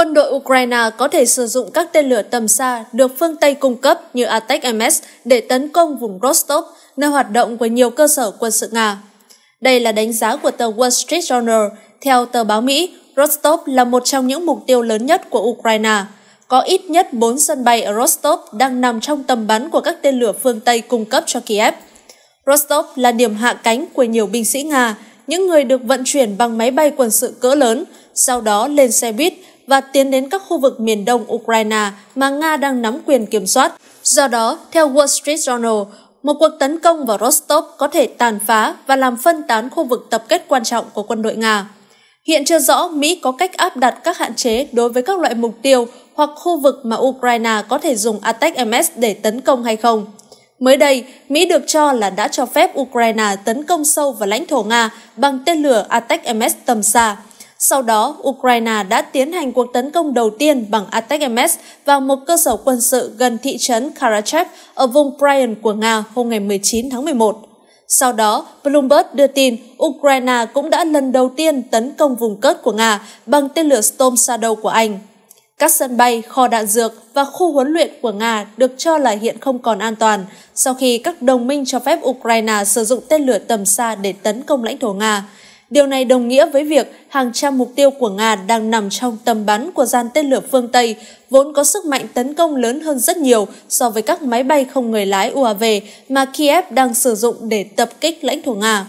quân đội Ukraine có thể sử dụng các tên lửa tầm xa được phương Tây cung cấp như ATACMS để tấn công vùng Rostov, nơi hoạt động của nhiều cơ sở quân sự Nga. Đây là đánh giá của tờ Wall Street Journal. Theo tờ báo Mỹ, Rostov là một trong những mục tiêu lớn nhất của Ukraine. Có ít nhất 4 sân bay ở Rostov đang nằm trong tầm bắn của các tên lửa phương Tây cung cấp cho Kiev. Rostov là điểm hạ cánh của nhiều binh sĩ Nga, những người được vận chuyển bằng máy bay quân sự cỡ lớn, sau đó lên xe buýt và tiến đến các khu vực miền đông Ukraine mà Nga đang nắm quyền kiểm soát. Do đó, theo Wall Street Journal, một cuộc tấn công vào Rostov có thể tàn phá và làm phân tán khu vực tập kết quan trọng của quân đội Nga. Hiện chưa rõ Mỹ có cách áp đặt các hạn chế đối với các loại mục tiêu hoặc khu vực mà Ukraine có thể dùng ATACMS để tấn công hay không. Mới đây, Mỹ được cho là đã cho phép Ukraine tấn công sâu vào lãnh thổ Nga bằng tên lửa ATACMS tầm xa. Sau đó, Ukraine đã tiến hành cuộc tấn công đầu tiên bằng ATACMS vào một cơ sở quân sự gần thị trấn Karachev ở vùng Bryan của Nga hôm ngày 19 tháng 11. Sau đó, Bloomberg đưa tin Ukraine cũng đã lần đầu tiên tấn công vùng cất của Nga bằng tên lửa Storm Shadow của Anh. Các sân bay, kho đạn dược và khu huấn luyện của Nga được cho là hiện không còn an toàn sau khi các đồng minh cho phép Ukraine sử dụng tên lửa tầm xa để tấn công lãnh thổ Nga. Điều này đồng nghĩa với việc hàng trăm mục tiêu của Nga đang nằm trong tầm bắn của dàn tên lửa phương Tây, vốn có sức mạnh tấn công lớn hơn rất nhiều so với các máy bay không người lái UAV mà Kiev đang sử dụng để tập kích lãnh thổ Nga.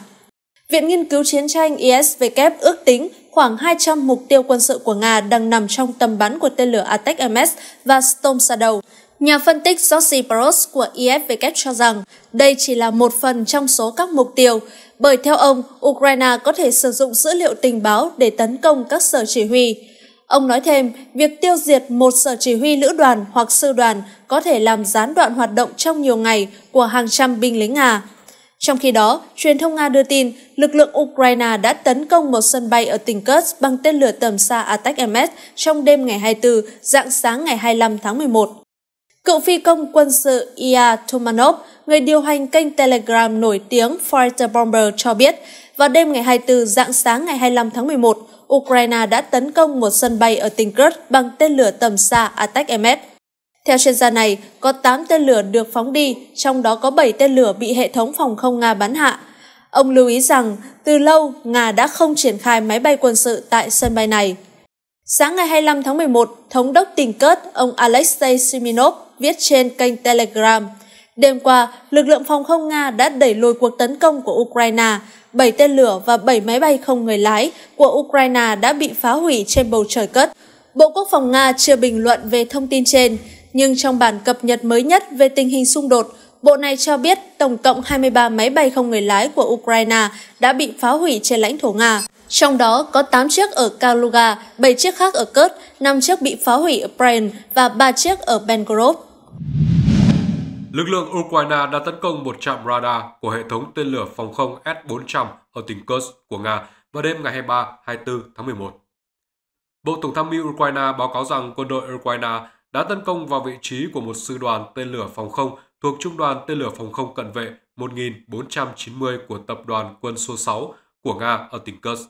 Viện Nghiên cứu Chiến tranh ISW ước tính khoảng 200 mục tiêu quân sự của Nga đang nằm trong tầm bắn của tên lửa ATACMS và Storm Shadow. Nhà phân tích Joshi Paros của IFW cho rằng đây chỉ là một phần trong số các mục tiêu, bởi theo ông, Ukraine có thể sử dụng dữ liệu tình báo để tấn công các sở chỉ huy. Ông nói thêm, việc tiêu diệt một sở chỉ huy lữ đoàn hoặc sư đoàn có thể làm gián đoạn hoạt động trong nhiều ngày của hàng trăm binh lính Nga. Trong khi đó, truyền thông Nga đưa tin lực lượng Ukraine đã tấn công một sân bay ở tỉnh Kursk bằng tên lửa tầm xa Atak-MS trong đêm ngày 24, dạng sáng ngày 25 tháng 11. Cựu phi công quân sự Ia Tumanov, người điều hành kênh Telegram nổi tiếng Fighter Bomber cho biết, vào đêm ngày 24 dạng sáng ngày 25 tháng 11, Ukraine đã tấn công một sân bay ở tỉnh Kursk bằng tên lửa tầm xa Atak-MS. Theo chuyên gia này, có 8 tên lửa được phóng đi, trong đó có 7 tên lửa bị hệ thống phòng không Nga bắn hạ. Ông lưu ý rằng, từ lâu, Nga đã không triển khai máy bay quân sự tại sân bay này. Sáng ngày 25 tháng 11, Thống đốc tỉnh Cớt, ông Alexei Siminov viết trên kênh Telegram, Đêm qua, lực lượng phòng không Nga đã đẩy lùi cuộc tấn công của Ukraine. 7 tên lửa và 7 máy bay không người lái của Ukraine đã bị phá hủy trên bầu trời cất. Bộ Quốc phòng Nga chưa bình luận về thông tin trên nhưng trong bản cập nhật mới nhất về tình hình xung đột, bộ này cho biết tổng cộng 23 máy bay không người lái của Ukraine đã bị phá hủy trên lãnh thổ Nga. Trong đó có 8 chiếc ở Kaluga, 7 chiếc khác ở Kurt, 5 chiếc bị phá hủy ở Bryan và 3 chiếc ở Belgorod. Lực lượng Ukraine đã tấn công một trạm radar của hệ thống tên lửa phòng không S-400 ở tỉnh Kursk của Nga vào đêm ngày 23-24 tháng 11. Bộ Tổng tham mưu Ukraine báo cáo rằng quân đội Ukraine đã tấn công vào vị trí của một sư đoàn tên lửa phòng không thuộc Trung đoàn Tên lửa Phòng không Cận vệ 1490 của Tập đoàn Quân số 6 của Nga ở tỉnh Kursk.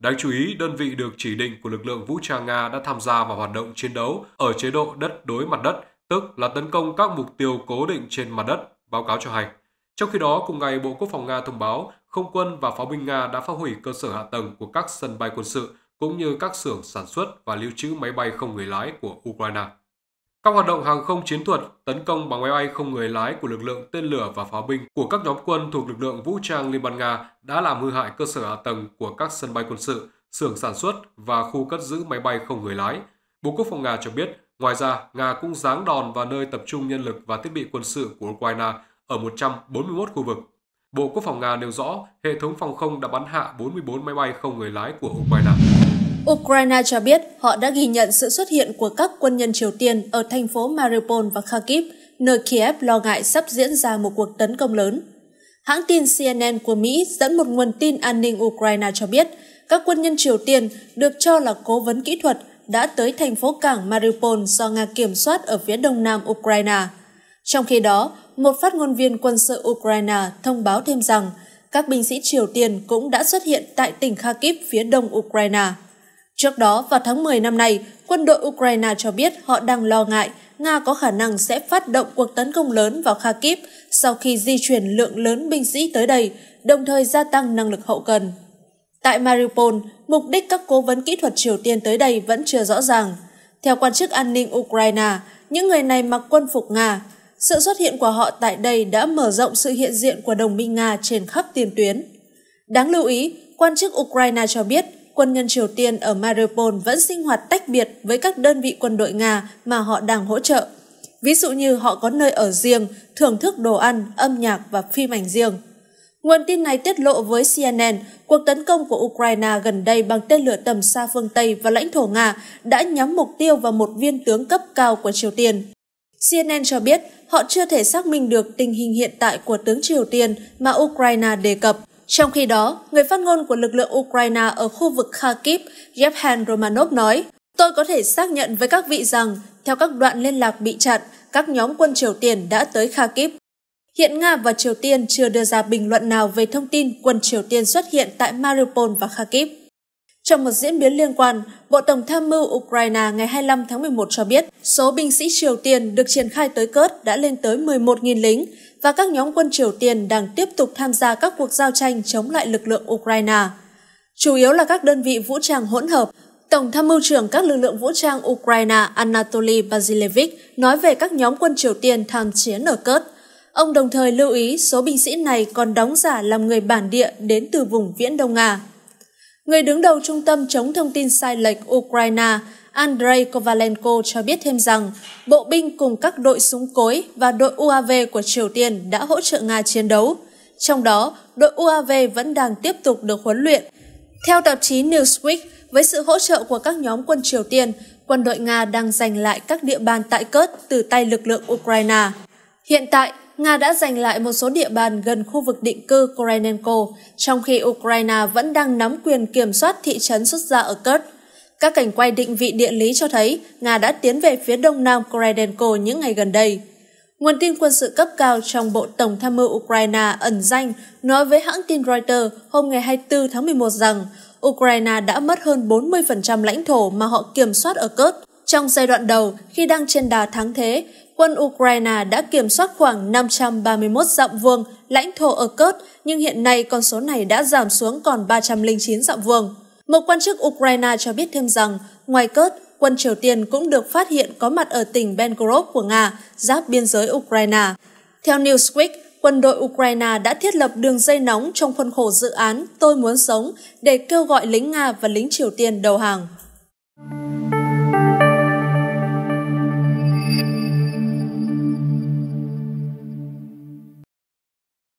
Đáng chú ý, đơn vị được chỉ định của lực lượng vũ trang Nga đã tham gia vào hoạt động chiến đấu ở chế độ đất đối mặt đất, tức là tấn công các mục tiêu cố định trên mặt đất, báo cáo cho hay. Trong khi đó, cùng ngày Bộ Quốc phòng Nga thông báo không quân và pháo binh Nga đã phá hủy cơ sở hạ tầng của các sân bay quân sự cũng như các xưởng sản xuất và lưu trữ máy bay không người lái của Ukraine. Các hoạt động hàng không chiến thuật, tấn công bằng máy bay không người lái của lực lượng tên lửa và pháo binh của các nhóm quân thuộc lực lượng vũ trang Liên bang Nga đã làm hư hại cơ sở hạ tầng của các sân bay quân sự, xưởng sản xuất và khu cất giữ máy bay không người lái. Bộ Quốc phòng Nga cho biết, ngoài ra, Nga cũng giáng đòn vào nơi tập trung nhân lực và thiết bị quân sự của Ukraine ở 141 khu vực. Bộ Quốc phòng Nga nêu rõ hệ thống phòng không đã bắn hạ 44 máy bay không người lái của Ukraine. Ukraine cho biết họ đã ghi nhận sự xuất hiện của các quân nhân Triều Tiên ở thành phố Mariupol và Kharkiv, nơi Kiev lo ngại sắp diễn ra một cuộc tấn công lớn. Hãng tin CNN của Mỹ dẫn một nguồn tin an ninh Ukraine cho biết các quân nhân Triều Tiên được cho là cố vấn kỹ thuật đã tới thành phố cảng Mariupol do Nga kiểm soát ở phía đông nam Ukraine. Trong khi đó, một phát ngôn viên quân sự Ukraine thông báo thêm rằng các binh sĩ Triều Tiên cũng đã xuất hiện tại tỉnh Kharkiv phía đông Ukraine. Trước đó, vào tháng 10 năm nay, quân đội Ukraine cho biết họ đang lo ngại Nga có khả năng sẽ phát động cuộc tấn công lớn vào Kharkiv sau khi di chuyển lượng lớn binh sĩ tới đây, đồng thời gia tăng năng lực hậu cần. Tại Mariupol, mục đích các cố vấn kỹ thuật Triều Tiên tới đây vẫn chưa rõ ràng. Theo quan chức an ninh Ukraine, những người này mặc quân phục Nga. Sự xuất hiện của họ tại đây đã mở rộng sự hiện diện của đồng minh Nga trên khắp tiền tuyến. Đáng lưu ý, quan chức Ukraine cho biết – quân nhân Triều Tiên ở Mariupol vẫn sinh hoạt tách biệt với các đơn vị quân đội Nga mà họ đang hỗ trợ. Ví dụ như họ có nơi ở riêng, thưởng thức đồ ăn, âm nhạc và phim ảnh riêng. Nguồn tin này tiết lộ với CNN, cuộc tấn công của Ukraine gần đây bằng tên lửa tầm xa phương Tây và lãnh thổ Nga đã nhắm mục tiêu vào một viên tướng cấp cao của Triều Tiên. CNN cho biết họ chưa thể xác minh được tình hình hiện tại của tướng Triều Tiên mà Ukraine đề cập. Trong khi đó, người phát ngôn của lực lượng Ukraine ở khu vực Kharkiv, Yevhen Romanov nói, Tôi có thể xác nhận với các vị rằng, theo các đoạn liên lạc bị chặn, các nhóm quân Triều Tiên đã tới Kharkiv. Hiện Nga và Triều Tiên chưa đưa ra bình luận nào về thông tin quân Triều Tiên xuất hiện tại Mariupol và Kharkiv. Trong một diễn biến liên quan, Bộ Tổng tham mưu Ukraine ngày 25 tháng 11 cho biết số binh sĩ Triều Tiên được triển khai tới cớt đã lên tới 11.000 lính và các nhóm quân Triều Tiên đang tiếp tục tham gia các cuộc giao tranh chống lại lực lượng Ukraine. Chủ yếu là các đơn vị vũ trang hỗn hợp. Tổng tham mưu trưởng các lực lượng vũ trang Ukraine Anatoly Basilevich nói về các nhóm quân Triều Tiên tham chiến ở cớt. Ông đồng thời lưu ý số binh sĩ này còn đóng giả làm người bản địa đến từ vùng Viễn Đông Nga. Người đứng đầu Trung tâm chống thông tin sai lệch Ukraine Andrei Kovalenko cho biết thêm rằng bộ binh cùng các đội súng cối và đội UAV của Triều Tiên đã hỗ trợ Nga chiến đấu. Trong đó, đội UAV vẫn đang tiếp tục được huấn luyện. Theo tạp chí Newsweek, với sự hỗ trợ của các nhóm quân Triều Tiên, quân đội Nga đang giành lại các địa bàn tại cớt từ tay lực lượng Ukraine. Hiện tại, Nga đã giành lại một số địa bàn gần khu vực định cư Korenenko, trong khi Ukraine vẫn đang nắm quyền kiểm soát thị trấn xuất gia ở Kurd. Các cảnh quay định vị địa lý cho thấy Nga đã tiến về phía đông nam Korenenko những ngày gần đây. Nguồn tin quân sự cấp cao trong Bộ Tổng tham mưu Ukraine ẩn danh nói với hãng tin Reuters hôm ngày 24 tháng 11 rằng Ukraine đã mất hơn 40% lãnh thổ mà họ kiểm soát ở Kurd. Trong giai đoạn đầu, khi đang trên đà thắng thế, quân Ukraine đã kiểm soát khoảng 531 dặm vuông lãnh thổ ở Kurt, nhưng hiện nay con số này đã giảm xuống còn 309 dặm vuông. Một quan chức Ukraine cho biết thêm rằng, ngoài Kurt, quân Triều Tiên cũng được phát hiện có mặt ở tỉnh Belgorod của Nga, giáp biên giới Ukraine. Theo Newsweek, quân đội Ukraine đã thiết lập đường dây nóng trong khuôn khổ dự án Tôi muốn sống để kêu gọi lính Nga và lính Triều Tiên đầu hàng.